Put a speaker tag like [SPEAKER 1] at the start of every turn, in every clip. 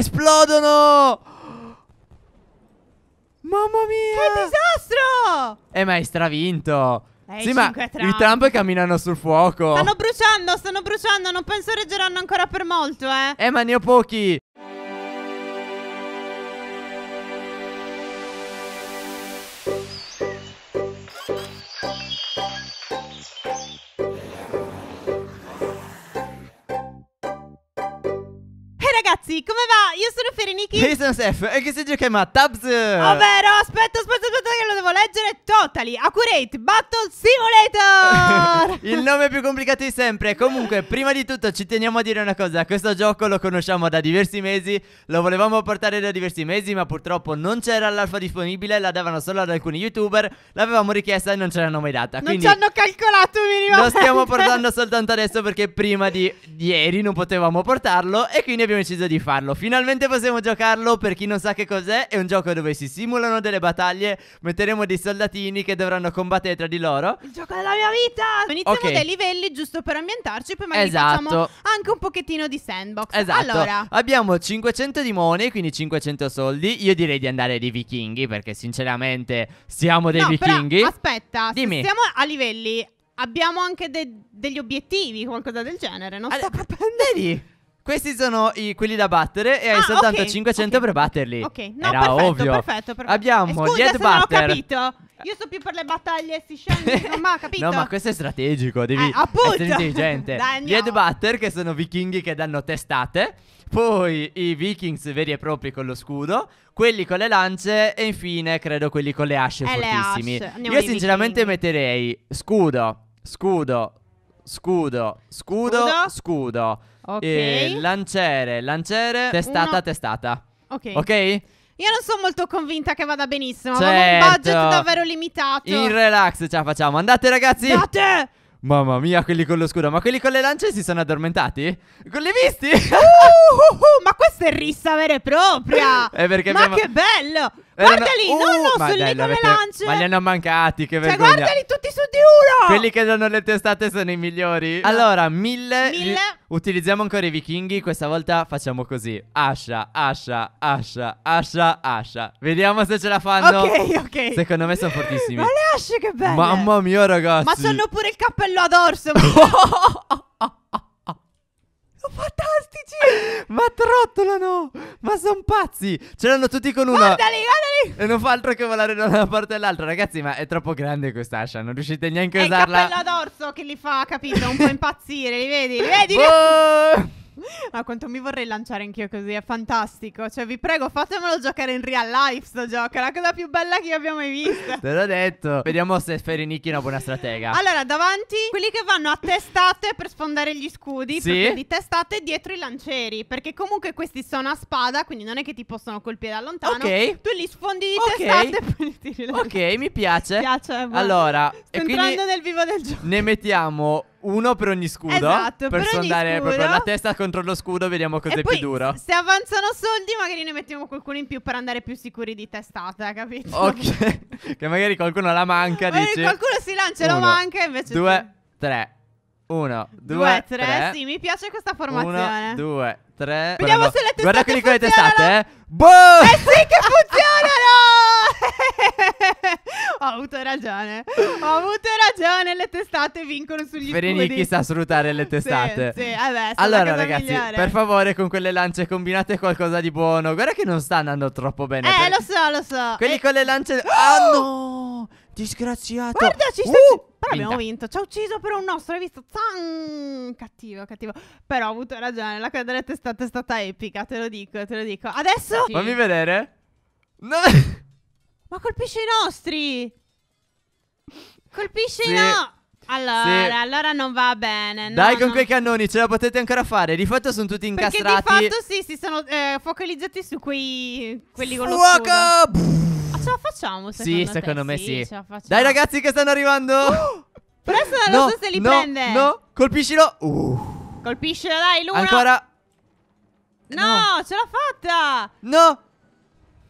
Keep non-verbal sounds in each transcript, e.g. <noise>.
[SPEAKER 1] Esplodono! Mamma mia! Che
[SPEAKER 2] disastro!
[SPEAKER 1] Eh, ma hai stravinto. Eh, sì, ma Trump. i Trump camminano sul fuoco. Stanno
[SPEAKER 2] bruciando, stanno bruciando. Non penso reggeranno ancora per molto, eh. Eh, ma ne ho pochi. ragazzi, come va? Io sono Ferenichi. Io sono
[SPEAKER 1] Sef. E che si gioca chiama Tabs. Ovvero,
[SPEAKER 2] aspetta, aspetta, aspetta, che lo devo leggere. Totally Accurate Battle Simulator. <laughs> Il nome più complicato
[SPEAKER 1] di sempre. Comunque, prima di tutto, ci teniamo a dire una cosa. Questo gioco lo conosciamo da diversi mesi. Lo volevamo portare da diversi mesi, ma purtroppo non c'era l'alfa disponibile. La davano solo ad alcuni youtuber. L'avevamo richiesta e non ce l'hanno mai data. Non Quindi, ci hanno
[SPEAKER 2] calcolato minimamente. Lo stiamo portando <laughs>
[SPEAKER 1] soltanto adesso perché prima di ieri non potevamo portarlo. E quindi abbiamo deciso di farlo. Finalmente possiamo giocarlo. Per chi non sa che cos'è, è un gioco dove si simulano delle battaglie. Metteremo dei soldatini che dovranno combattere tra di loro.
[SPEAKER 2] Il gioco della mia vita! Iniziamo okay. dai livelli giusto per ambientarci. Poi magari esatto. facciamo anche un pochettino di sandbox. Esatto. Allora,
[SPEAKER 1] abbiamo 500 dimoni, quindi 500 soldi. Io direi di andare di vichinghi perché, sinceramente, siamo dei no, vichinghi. Però,
[SPEAKER 2] aspetta, Dimmi. siamo a livelli abbiamo anche de degli obiettivi, qualcosa del genere. Non allora, sto capendo. Eh, vedi? Questi sono i, quelli da battere e hai
[SPEAKER 1] ah, soltanto okay, 500 okay. per batterli. Ok, no, Era perfetto, ovvio. perfetto, perfetto. Eh, Abbiamo Scusa headbutter. Butter. Non ho capito.
[SPEAKER 2] Io sto più per le battaglie si scende, non ma <laughs> capito? No, ma
[SPEAKER 1] questo è strategico, devi eh, appunto. essere intelligente. <laughs> Dai, Gli Headbutter che sono vichinghi che danno testate, poi i Vikings veri e propri con lo scudo, quelli con le lance e infine credo quelli con le asce eh, fortissimi. Le Io sinceramente metterei scudo, scudo, scudo, scudo, scudo. scudo. Ok. E lanciere, lanciere, testata, Uno. testata.
[SPEAKER 2] Ok. Ok? Io non sono molto convinta che vada benissimo. Certo. Abbiamo un budget davvero limitato. In
[SPEAKER 1] relax ce la facciamo. Andate, ragazzi. Andate! Mamma mia, quelli con lo scudo. Ma quelli con le lance si sono addormentati?
[SPEAKER 2] Con le visti? Uh, uh, uh, uh, ma questa è rissa vera e propria. <laughs> è perché ma abbiamo... che bello! Guardali, erano... no, uh, no, ma sulle dai, come l'avete... Ma li
[SPEAKER 1] hanno mancati, che cioè, vergogna. Cioè, guardali
[SPEAKER 2] tutti su di uno! Quelli
[SPEAKER 1] che danno le testate sono i migliori. Allora, mille... Mille... Utilizziamo ancora i vichinghi, questa volta facciamo così. Asha, Asha, Asha, Asha, Asha. Vediamo se ce la fanno. Ok, ok. Secondo me sono fortissimi. Ma le
[SPEAKER 2] asce che belle! Mamma
[SPEAKER 1] mia, ragazzi! Ma sono
[SPEAKER 2] pure il cappello ad orso! <laughs> <laughs> fantastici! Ma trottolano!
[SPEAKER 1] Ma sono pazzi! Ce l'hanno tutti con uno! Guardali, guardali! E non fa altro che volare da una parte all'altra, ragazzi. Ma è troppo grande quest'ascia, non riuscite neanche a usarla. È il
[SPEAKER 2] cappello d'orso che li fa, capito? Un po' impazzire, li vedi? Li vedi? Oh! <laughs> Ma quanto mi vorrei lanciare anch'io così, è fantastico. Cioè, vi prego, fatemelo giocare in real life sto gioco, è la cosa più bella che io abbia mai visto.
[SPEAKER 1] Te l'ho detto. Vediamo se Ferenicchi è una buona stratega.
[SPEAKER 2] Allora, davanti quelli che vanno a testate per sfondare gli scudi, sì? quindi testate dietro i lancieri, perché comunque questi sono a spada, quindi non è che ti possono colpire da lontano. Ok. Tu li sfondi di okay. testate e poi
[SPEAKER 1] li tiri. Ok,
[SPEAKER 2] mi piace. Mi piace. Allora,
[SPEAKER 1] Sto entrando nel vivo del gioco. Ne mettiamo uno per ogni scudo. Esatto, per, per sondare scudo. proprio la testa contro lo scudo, vediamo cos'è e è più duro. Se
[SPEAKER 2] avanzano soldi, magari ne mettiamo qualcuno in più per andare più sicuri di testata, capito? Ok.
[SPEAKER 1] <laughs> che magari qualcuno la manca. Magari dici. qualcuno
[SPEAKER 2] si lancia e la manca invece. Due,
[SPEAKER 1] sì. tre. Uno, due, due tre. tre. Sì,
[SPEAKER 2] mi piace questa formazione. Uno, due,
[SPEAKER 1] tre. Vediamo Guarda, se le testate. Guarda quelli con le testate, eh.
[SPEAKER 2] Boh! Eh sì, che funzionano! <laughs> Ho avuto ragione. Ho avuto ragione. Le testate vincono sugli Ferenicchi sa
[SPEAKER 1] salutare le testate. Sì, sì. Vabbè, allora, ragazzi, migliore. per favore, con quelle lance combinate qualcosa di buono. Guarda che non sta andando troppo bene.
[SPEAKER 2] Eh, lo so, lo so. Quelli
[SPEAKER 1] e... Eh. con le lance. <gasps> Ah, oh, no! Disgraziato. Guarda, ci sta. Uh! Però abbiamo vinto.
[SPEAKER 2] Ci ha ucciso per un nostro, hai visto? Zan! Cattivo, cattivo. Però ho avuto ragione. La cosa delle testate è stata epica, te lo dico, te lo dico. Adesso. Sì. Fammi
[SPEAKER 1] vedere.
[SPEAKER 2] No. Ma colpisce i nostri! Colpisce sì. i nostri! Allora, sì. allora non va bene. No, Dai con no.
[SPEAKER 1] quei cannoni, ce la potete ancora fare. Di fatto sono tutti incastrati. Perché di fatto
[SPEAKER 2] sì, si sono eh, focalizzati su quei quelli con lo Fuoco! Ma ah, ce la facciamo secondo Sì, te? secondo me sì. sì. Dai ragazzi
[SPEAKER 1] che stanno arrivando! Uh!
[SPEAKER 2] <gasps> Presto non no, so se li no, prende. No,
[SPEAKER 1] colpiscilo. Uh.
[SPEAKER 2] Colpiscilo, dai, Luna. Ancora. No, no, ce l'ha fatta. No.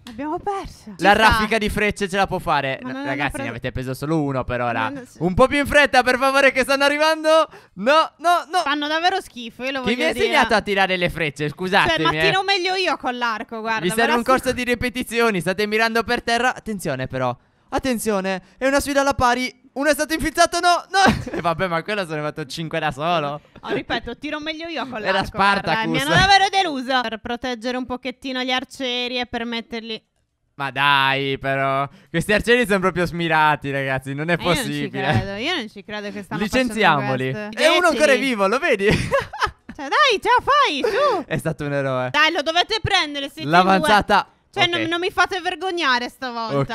[SPEAKER 2] Abbiamo perso. la raffica
[SPEAKER 1] di frecce ce la può fare. Ma Ragazzi, ne, ne avete preso solo uno per ora. Non... Un po' più in fretta, per favore, che stanno arrivando. No,
[SPEAKER 2] no, no. Fanno davvero schifo. Io lo Chi voglio Chi mi ha insegnato
[SPEAKER 1] a tirare le frecce? Scusatemi. Cioè, ma eh.
[SPEAKER 2] meglio io con l'arco, guarda. Vi serve un corso di
[SPEAKER 1] ripetizioni. State mirando per terra. Attenzione, però. Attenzione,
[SPEAKER 2] è una sfida alla pari uno è stato infilzato, no, no.
[SPEAKER 1] <laughs> E vabbè, ma quello sono fatto 5 da solo.
[SPEAKER 2] Oh, ripeto, tiro meglio io con l'arco. Era Spartacus. Mi hanno davvero deluso. Per proteggere un pochettino gli arcieri e permetterli...
[SPEAKER 1] Ma dai, però. Questi arcieri sono proprio smirati, ragazzi. Non è eh, possibile. Io non ci credo,
[SPEAKER 2] io non ci credo che stanno Licenziamoli. E uno ancora è
[SPEAKER 1] vivo, lo vedi? <laughs>
[SPEAKER 2] cioè, dai, ce la fai, su. <laughs>
[SPEAKER 1] è stato un eroe.
[SPEAKER 2] Dai, lo dovete prendere, siete L'avanzata... Cioè, okay. non, non, mi fate vergognare stavolta. Ok.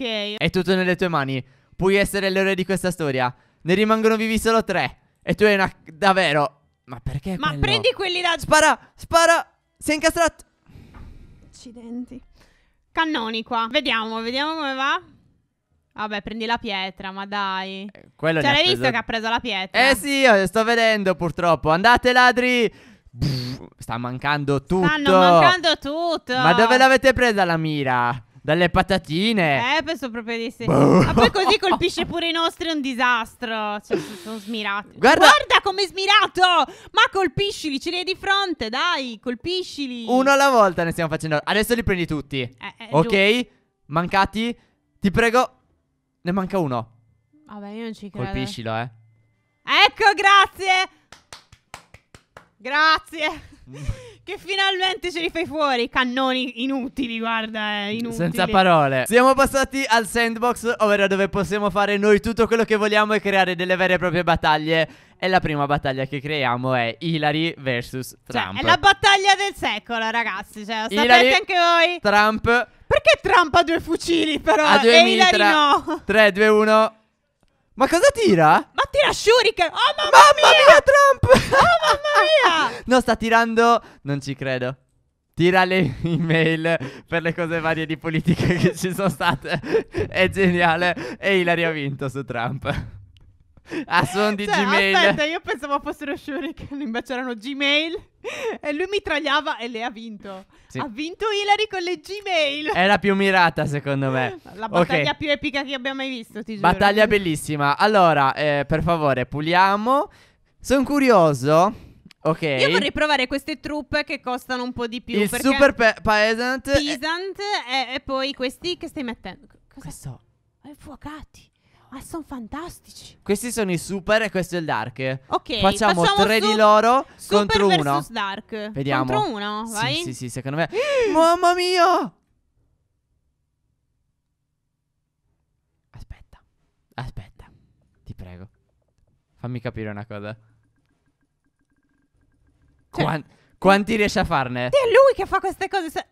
[SPEAKER 2] Eh. ok. È
[SPEAKER 1] tutto nelle tue mani puoi essere l'eroe di questa storia. Ne rimangono vivi solo tre. E tu hai una... Davvero... Ma perché Ma quello? prendi
[SPEAKER 2] quelli da... Spara! Spara! Sei incastrato! Accidenti. Cannoni qua. Vediamo, vediamo come va. Vabbè, prendi la pietra, ma dai. Eh, quello cioè, l'hai preso... visto che ha preso la pietra? Eh sì,
[SPEAKER 1] sto vedendo purtroppo. Andate ladri! Pff, sta mancando tutto. Stanno mancando
[SPEAKER 2] tutto. Ma dove l'avete
[SPEAKER 1] presa la mira? Dalle patatine.
[SPEAKER 2] Eh, penso proprio di sì. Boh. Ma poi così colpisce pure i nostri, è un disastro. Cioè, sono smirati. Guarda, Guarda come è smirato! Ma colpiscili, ce li hai di fronte, dai, colpiscili. Uno alla volta
[SPEAKER 1] ne stiamo facendo. Adesso li prendi tutti. Eh, eh, ok? Giù. Mancati? Ti prego. Ne manca uno.
[SPEAKER 2] Vabbè, io non ci credo. Colpiscilo, eh. Ecco, grazie. Grazie. <laughs> che finalmente ce li fai fuori. Cannoni inutili, guarda, eh, inutili. Senza parole.
[SPEAKER 1] Siamo passati al sandbox, ovvero dove possiamo fare noi tutto quello che vogliamo e creare delle vere e proprie battaglie. E la prima battaglia che creiamo è Hillary vs Trump. Cioè, è la
[SPEAKER 2] battaglia del secolo, ragazzi. Cioè, lo Hillary, anche voi.
[SPEAKER 1] Trump. Perché Trump ha due fucili, però? A due e mini, Hillary no. 3, 2, 1. Ma cosa tira? Ma
[SPEAKER 2] tira Shuriken! Oh mamma, mamma mia! mia Trump! Oh
[SPEAKER 1] mamma mia! <laughs> no, sta tirando... Non ci credo. Tira le email per le cose varie di politica che ci sono state. È geniale. E Ilari ha vinto su Trump. <laughs> Ah, sono di cioè, Gmail. Aspetta,
[SPEAKER 2] io pensavo fossero Shuriken, invece erano Gmail. <laughs> E lui mi mitragliava e lei ha vinto. Sì. Ha vinto Hillary con le Gmail.
[SPEAKER 1] Era più mirata, secondo me. La battaglia okay.
[SPEAKER 2] più epica che abbia mai visto, ti giuro. Battaglia
[SPEAKER 1] bellissima. Allora, eh, per favore, puliamo. Sono curioso. Ok. Io vorrei
[SPEAKER 2] provare queste truppe che costano un po' di più. Il super pe-
[SPEAKER 1] peasant.
[SPEAKER 2] Peasant e, e poi questi che stai mettendo. Cosa? so? È fuocati ma ah, sono fantastici.
[SPEAKER 1] Questi sono i super e questo è il dark. Ok, facciamo, facciamo tre di loro contro uno.
[SPEAKER 2] dark. Vediamo. Contro uno, vai. Sì, sì,
[SPEAKER 1] sì, secondo me. <gasps> Mamma
[SPEAKER 2] mia!
[SPEAKER 1] Aspetta. Aspetta. Ti prego. Fammi capire una cosa. Cioè, Quan quanti riesce a farne? È
[SPEAKER 2] lui che fa queste cose. Se...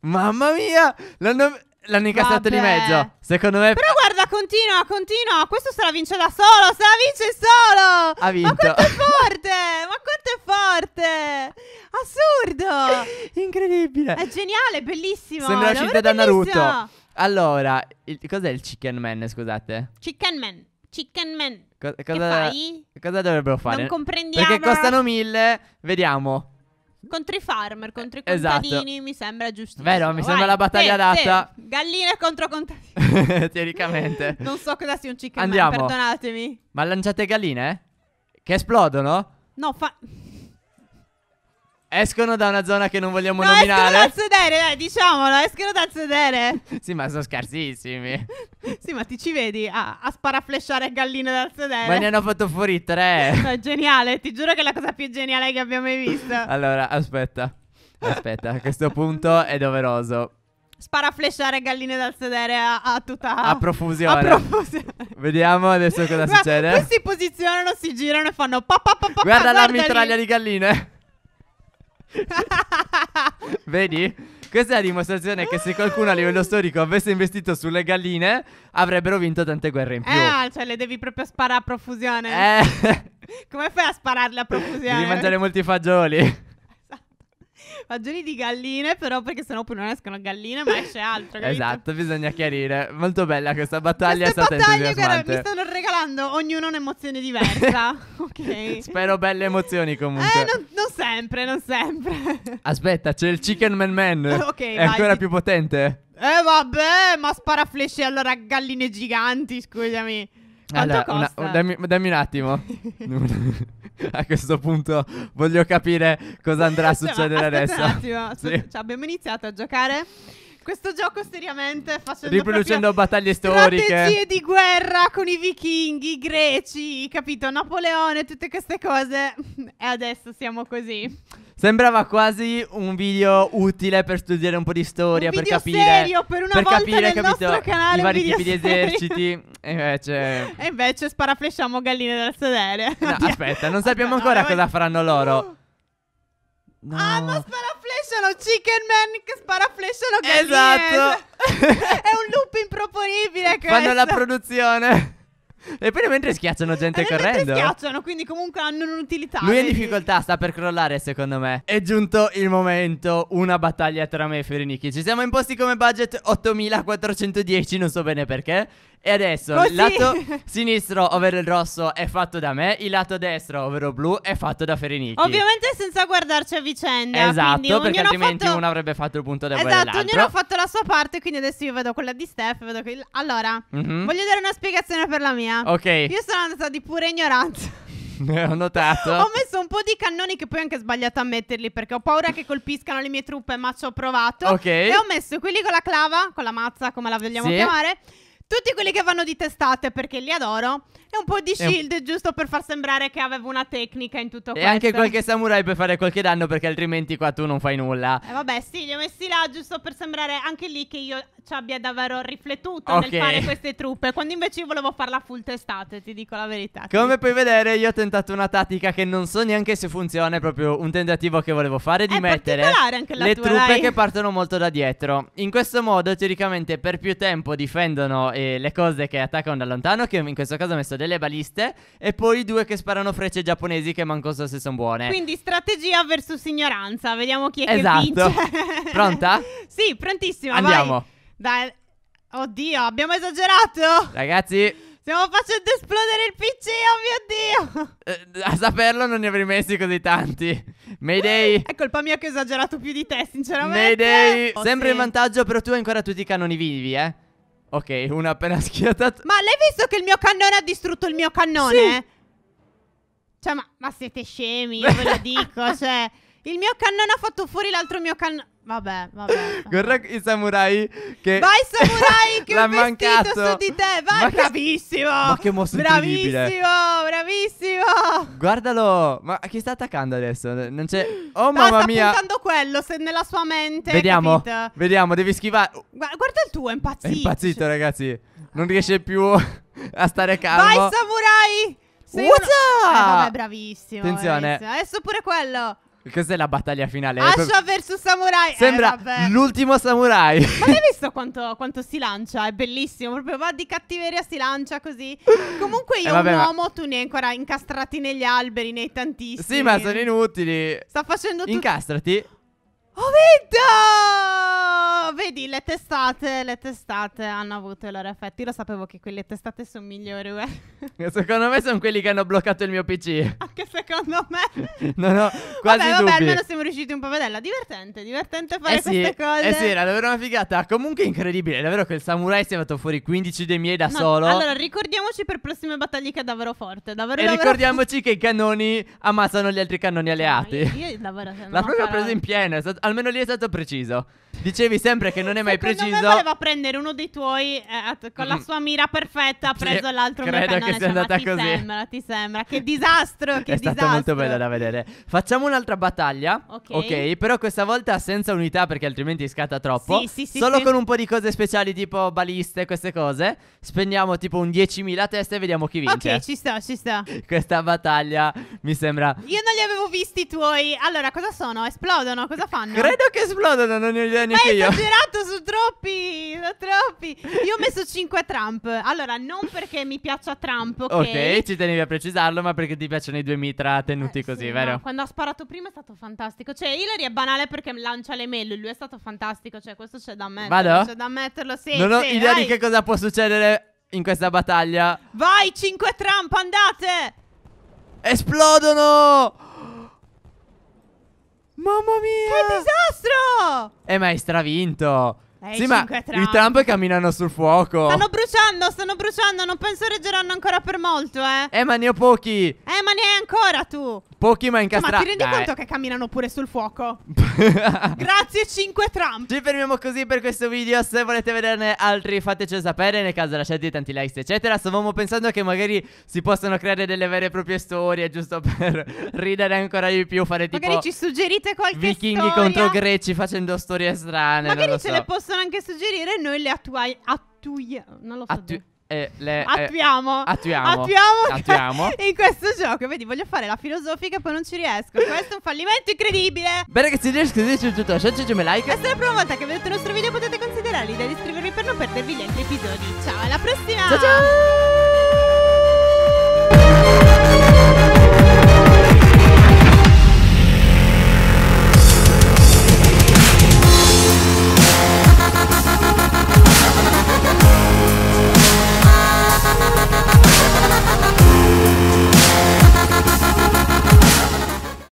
[SPEAKER 1] Mamma mia! L'hanno L'hanno incassato di mezzo. Secondo me. Però
[SPEAKER 2] guarda, continua, continua. Questo se la vince da solo. Se la vince solo. Ha vinto. Ma quanto è <laughs> forte! Ma quanto è forte! Assurdo! Incredibile. È geniale, bellissimo. Sembra uscita da Naruto.
[SPEAKER 1] Allora, il, cos'è il Chicken Man? Scusate.
[SPEAKER 2] Chicken Man. Chicken Man.
[SPEAKER 1] Co- cosa, cosa, dovrebbero fare? Non comprendiamo. Perché costano mille. Vediamo.
[SPEAKER 2] Contro i farmer, contro eh, esatto. i contadini, esatto. mi sembra giustissimo. Vero, mi Vai, sembra la battaglia adatta. Galline contro
[SPEAKER 1] contadini. <laughs> Teoricamente. <laughs> non so
[SPEAKER 2] cosa sia un chicken Andiamo. Man, perdonatemi.
[SPEAKER 1] Ma lanciate galline? Che esplodono? No, fa... Escono da una zona che non vogliamo no, nominare. Escono dal
[SPEAKER 2] sedere, dai, diciamolo, escono dal sedere.
[SPEAKER 1] <laughs> sì, ma sono scarsissimi.
[SPEAKER 2] sì, ma ti ci vedi a, a sparaflesciare galline dal sedere. Ma ne hanno
[SPEAKER 1] fatto fuori tre. <laughs> no,
[SPEAKER 2] è geniale, ti giuro che è la cosa più geniale che abbiamo mai visto.
[SPEAKER 1] allora, aspetta. Aspetta, a questo <laughs> punto è doveroso
[SPEAKER 2] Spara a sparaflesciare galline dal sedere a, a tutta a
[SPEAKER 1] profusione. A profusione. Vediamo adesso cosa Guarda, succede. Questi
[SPEAKER 2] si posizionano, si girano e fanno pa, pa, pa,
[SPEAKER 1] pa Guarda, guarda la mitraglia di
[SPEAKER 2] galline.
[SPEAKER 1] <laughs> Vedi? Questa è la dimostrazione che se qualcuno a livello storico avesse investito sulle galline, avrebbero vinto tante guerre in più. Eh,
[SPEAKER 2] ah, cioè le devi proprio sparare a profusione. Eh. <laughs> Come fai a spararle a profusione? Devi mangiare
[SPEAKER 1] molti fagioli. Esatto.
[SPEAKER 2] Fagioli di galline, però, perché sennò poi non escono galline, ma esce altro. Capito? Esatto,
[SPEAKER 1] bisogna chiarire. Molto bella questa battaglia, queste è stata entusiasmante. Mi stanno
[SPEAKER 2] calando ognuno un'emozione diversa. <laughs> ok.
[SPEAKER 1] Spero belle emozioni comunque. Eh, non,
[SPEAKER 2] non sempre, non sempre.
[SPEAKER 1] Aspetta, c'è il Chicken Man Man. <laughs> ok, È vai, ancora ti- più potente.
[SPEAKER 2] Eh vabbè, ma spara flash allora galline giganti, scusami. Quanto Allora, una- dammi,
[SPEAKER 1] dammi un attimo. <laughs> A questo punto voglio capire cosa andrà a Cioè, ma succedere adesso. Un attimo. Sì. Cioè,
[SPEAKER 2] abbiamo iniziato a giocare questo gioco seriamente facendo riproducendo
[SPEAKER 1] battaglie storiche strategie
[SPEAKER 2] di guerra con i vichinghi, i greci, capito, Napoleone, tutte queste cose e adesso siamo così.
[SPEAKER 1] Sembrava quasi un video utile per studiare un po' di storia, un per capire serio, per una per volta capire, nel capito, nostro canale i vari tipi serio. di eserciti e invece
[SPEAKER 2] E invece sparaflesciamo galline dal sedere. No,
[SPEAKER 1] aspetta, non sappiamo ancora cosa faranno loro.
[SPEAKER 2] Ah, no. Hanno sparato sono Chicken Man che spara flash alla gallina. Esatto. <laughs> È un loop improponibile questo. <laughs> Fanno la
[SPEAKER 1] produzione. E poi mentre schiacciano gente e correndo. schiacciano,
[SPEAKER 2] quindi comunque hanno un'utilità. Lui è in
[SPEAKER 1] difficoltà, sta per crollare, secondo me. È giunto il momento, una battaglia tra me e Ferenicchi. Ci siamo imposti come budget 8410, non so bene perché. E adesso Così. il lato sinistro, ovvero il rosso, è fatto da me, il lato destro, ovvero blu, è fatto da Ferenicchi. Ovviamente
[SPEAKER 2] senza guardarci a vicenda. Esatto, perché altrimenti fatto... uno
[SPEAKER 1] avrebbe fatto il punto debole esatto, dell'altro. ognuno ha
[SPEAKER 2] fatto la sua parte, quindi adesso io vedo quella di Steph, vedo quella... Allora, mm-hmm. voglio dare una spiegazione per la mia. Ok. Io sono andata di pura ignoranza.
[SPEAKER 1] <laughs> ho notato. Ho
[SPEAKER 2] messo un po' di cannoni che poi ho anche sbagliato a metterli perché ho paura che colpiscano le mie truppe, ma ci ho provato. Ok. E ho messo quelli con la clava, con la mazza, come la vogliamo sì. chiamare. Tutti quelli che vanno di testate perché li adoro e un po' di shield un... giusto per far sembrare che avevo una tecnica in tutto e questo. E anche qualche
[SPEAKER 1] samurai per fare qualche danno perché altrimenti qua tu non fai nulla. E
[SPEAKER 2] eh, vabbè, sì, li ho messi là giusto per sembrare anche lì che io ci abbia davvero riflettuto okay. nel fare queste truppe, quando invece io volevo farla full testate, ti dico la verità. Come puoi
[SPEAKER 1] vedere, io ho tentato una tattica che non so neanche se funziona, è proprio un tentativo che volevo fare di è mettere le tua, truppe dai. che partono molto da dietro. In questo modo, teoricamente, per più tempo difendono eh, le cose che attaccano da lontano, che in questo caso ho messo delle baliste e poi due che sparano frecce giapponesi che manco so se sono buone. Quindi
[SPEAKER 2] strategia versus ignoranza, vediamo chi è esatto. che vince. <laughs> Pronta? sì, prontissima, Andiamo. Vai. Dai. Oddio, abbiamo esagerato.
[SPEAKER 1] Ragazzi,
[SPEAKER 2] Stiamo facendo esplodere il PC, oh mio
[SPEAKER 1] Dio! Eh, a saperlo non ne avrei messi così tanti. Mayday! È
[SPEAKER 2] colpa mia che ho esagerato più di te, sinceramente. Mayday! Oh, Sempre sì. in
[SPEAKER 1] vantaggio, però tu hai ancora tutti i canoni vivi, eh. Ok, una appena <laughs> schiattata.
[SPEAKER 2] Ma l'hai visto che il mio cannone ha distrutto il mio cannone? Sì. Cioè, ma, ma siete scemi, io ve lo dico. <laughs> cioè, il mio cannone ha fatto fuori l'altro mio cannone. Vabbè, vabbè.
[SPEAKER 1] Guarda i samurai che... Vai samurai <laughs> che ho mancato. su di te, vai. Ma bravissimo. Ma che mosso Bravissimo,
[SPEAKER 2] bravissimo.
[SPEAKER 1] Guardalo. Ma chi sta attaccando adesso? Non c'è... Oh Ma mamma mia. sta
[SPEAKER 2] puntando quello se nella sua mente. Vediamo, capito?
[SPEAKER 1] vediamo, devi schivare.
[SPEAKER 2] Guarda, guarda il tuo, è impazzito. È
[SPEAKER 1] impazzito cioè. ragazzi. Non riesce più a stare calmo. Vai
[SPEAKER 2] samurai.
[SPEAKER 1] Sei What's uno... up? Eh, vabbè,
[SPEAKER 2] bravissimo. Attenzione. Bravissimo. Adesso pure quello.
[SPEAKER 1] Questa è la battaglia finale. Asha
[SPEAKER 2] eh, vs Samurai. Sembra eh,
[SPEAKER 1] l'ultimo Samurai. Ma
[SPEAKER 2] hai <laughs> visto quanto, quanto, si lancia? È bellissimo. Proprio va di cattiveria, si lancia così. Comunque eh, io, eh, vabbè, un uomo, ma... tu ne hai ancora incastrati negli alberi, nei tantissimi. Sì, ma sono
[SPEAKER 1] inutili. Sta facendo tutto. Incastrati.
[SPEAKER 2] Oh, vedo! Vedi, le testate, le testate hanno avuto i loro effetti. Io lo sapevo che quelle testate sono migliori, eh.
[SPEAKER 1] <laughs> Secondo me sono quelli che hanno bloccato il mio PC. Anche
[SPEAKER 2] secondo me.
[SPEAKER 1] <laughs> no, no, Quasi vabbè, vabbè, almeno siamo
[SPEAKER 2] riusciti un po' a vederla. Divertente, divertente fare eh sì, queste cose. Eh sì, era
[SPEAKER 1] davvero una figata. Comunque incredibile, è davvero che il samurai si è fatto fuori 15 dei miei da no, solo. Allora,
[SPEAKER 2] ricordiamoci per prossime battaglie che è davvero forte. Davvero, e davvero ricordiamoci
[SPEAKER 1] che i cannoni ammazzano gli altri cannoni alleati. No, io,
[SPEAKER 2] io davvero... L'ha proprio preso in
[SPEAKER 1] pieno, stato, almeno lì è stato preciso. Dicevi sempre che non è mai Secondo preciso. Secondo me voleva
[SPEAKER 2] prendere uno dei tuoi eh, con la mm. sua mira perfetta, ha preso sì, l'altro credo che sia andata cioè, così. sembra, ti sembra. Che disastro, <laughs> che è disastro. È stata molto bella
[SPEAKER 1] da vedere. Facciamo un'altra battaglia. Ok. Ok, però questa volta senza unità perché altrimenti scatta troppo. Sì, sì, sì. Solo sì. con un po' di cose speciali tipo baliste, queste cose. Spendiamo tipo un 10.000 teste e vediamo chi vince. Ok, ci
[SPEAKER 2] sta, ci sta. <laughs>
[SPEAKER 1] Questa battaglia mi sembra...
[SPEAKER 2] Io non li avevo visti i tuoi. Allora, cosa sono? Esplodono? Cosa fanno? Credo
[SPEAKER 1] che esplodano, non ne ho idea neanche io. Ma
[SPEAKER 2] esagerato su troppi, su troppi. Io ho messo 5 Trump. Allora, non perché mi piaccia Trump, ok? Ok,
[SPEAKER 1] ci tenevi a precisarlo, ma perché ti piacciono i due mitra tenuti eh, così, sì, vero? No,
[SPEAKER 2] quando ha sparato prima è stato fantastico. Cioè, Hillary è banale perché lancia le mail, lui è stato fantastico, cioè questo c'è da metterlo. Vado? C'è da metterlo, sì. Non sì, ho idea vai. di che cosa
[SPEAKER 1] può succedere in questa battaglia.
[SPEAKER 2] Vai, 5 Trump, andate! Esplodono! Mamma mia! Che disastro!
[SPEAKER 1] E eh, ma hai stravinto! Eh, sì, ma Trump. i Trump camminano sul fuoco.
[SPEAKER 2] Stanno bruciando, stanno bruciando. Non penso reggeranno ancora per molto, eh. Eh, ma ne ho pochi. Eh, ma ne hai ancora tu. Pochi, ma incastrati. Ma ti rendi Dai. conto che camminano pure sul fuoco? <laughs>
[SPEAKER 1] Grazie,
[SPEAKER 2] 5 Trump. Ci fermiamo così per questo video. Se volete vederne altri, fateci
[SPEAKER 1] sapere. Nel caso lasciate tanti likes, eccetera. Stavamo pensando che magari si possano creare delle vere e proprie storie, giusto <laughs> per ridere ancora di più. Fare tipo. Magari ci
[SPEAKER 2] suggerite qualche Vichinghi storia. contro
[SPEAKER 1] greci facendo storie strane. Magari ce so. le
[SPEAKER 2] posso possono anche suggerire, noi le attuai, attui, non lo so Attu-
[SPEAKER 1] eh, le, attuiamo, eh, attuiamo, attuiamo, attuiamo. <laughs>
[SPEAKER 2] in questo gioco. Vedi, voglio fare la filosofica e poi non ci riesco. Questo è un fallimento incredibile.
[SPEAKER 1] Bene che si ragazzi, iscrivetevi
[SPEAKER 2] al tutto, lasciatemi like. Questa è la prima volta che vedete il nostro video, potete considerare l'idea di iscrivervi per non perdervi gli altri episodi. Ciao, alla prossima! Ciao ciao!